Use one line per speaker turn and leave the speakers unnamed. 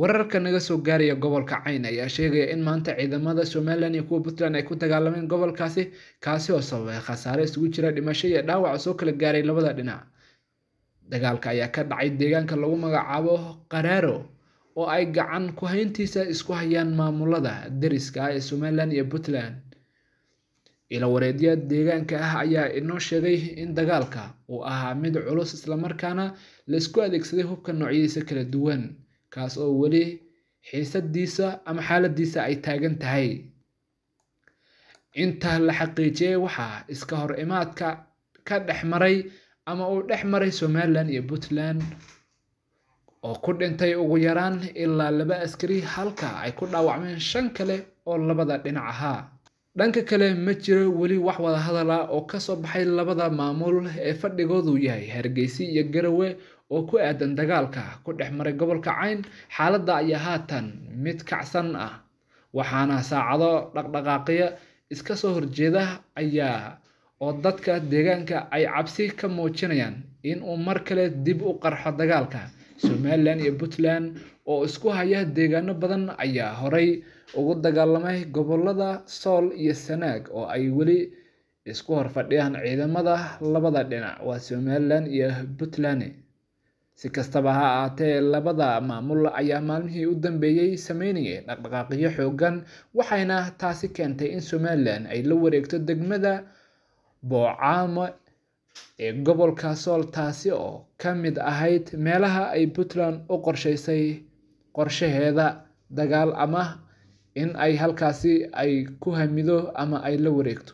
wararka naga soo gaaraya gobolka cayn ayaa sheegaya in maanta ciidamada somalilan iyo kuwa puntland ay ku dagaalameen gobolkaasi kaasi oo sababay khasaare isugu jira dhimasho iyo dhaawac soo kala gaaray labada dhinac dagaalka ayaa ka dhacay deegaanka lagu magacaabo qaraaro oo ay gacan ku hayntiisa isku hayaan maamulada deriska ah ee somalilan iyo puntland ila wareedya deegaanka ah ayaa inoo sheegay in dagaalka uu ahaa mid culus islamarkaana laisku adeegsaday hubka noocyadiisa kala duwan kaas oo weli xiisadiisa ama xaaladiisa ay taagan tahay inta la xaqiijiyay waxaa iska hor imaadka ka dhex maray ama uu dhex maray somalilan iyo puntland oo ku dhintay ugu yaraan ilaa laba askari halka ay ku dhaawacmeen shan kale oo labada dhinac ahaa dhanka kale ma jiro weli wax wada hadal ah oo kasoo baxay labada maamul ee fadhigoodu yahay hargeysi iyo garowe oo ku aadan dagaalka ku dhex maray gobolka cayn xaaladda ayaa haatan mid kacsan ah waxaana saacado dhaqdhaqaaqya iska soo horjeeda ayaa oo dadka deegaanka ay cabsi ka muujinayaan in uu mar kale dib u qarxo dagaalka somalilan iyo puntland oo isku haya deegaano badan ayaa horay ugu dagaalamay gobollada sool iyo sanaag oo ay weli isku hor fadhiyaan ciidamada labada dhinac waa somalilan iyo puntland si kastaba ha ahaatee labada maamul ayaa maalmihii u dambeeyey sameynayay dhaqdhaqaaqyo xooggan waxayna taasi keentay in somalilan ay la wareegto degmada boocaamo ee gobolka Sool taasi oo ka mid ahayd meelaha ay Puntland u qorshaysay qorshaheeda dagaal ama in ay halkaasi ay ku hamido ama ay la wareegto.